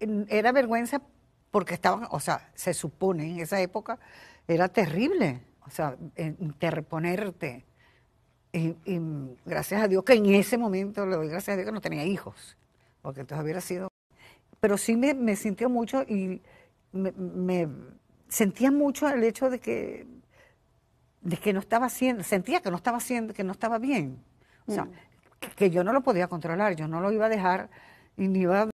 era vergüenza porque estaban, o sea, se supone en esa época era terrible, o sea, interponerte. Y, gracias a Dios que en ese momento le doy gracias a Dios que no tenía hijos, porque entonces hubiera sido. Pero sí me, sintió mucho y me, sentía mucho el hecho de que de que no estaba haciendo, sentía que no estaba haciendo, que no estaba bien. O sea, mm. que, yo no lo podía controlar, yo no lo iba a dejar y ni iba a